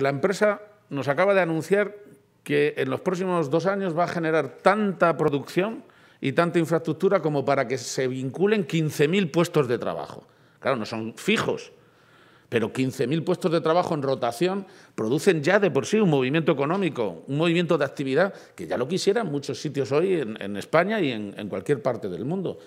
la empresa nos acaba de anunciar que en los próximos dos años va a generar tanta producción y tanta infraestructura como para que se vinculen 15.000 puestos de trabajo. Claro, no son fijos, pero 15.000 puestos de trabajo en rotación producen ya de por sí un movimiento económico, un movimiento de actividad que ya lo quisieran muchos sitios hoy en, España y en cualquier parte del mundo.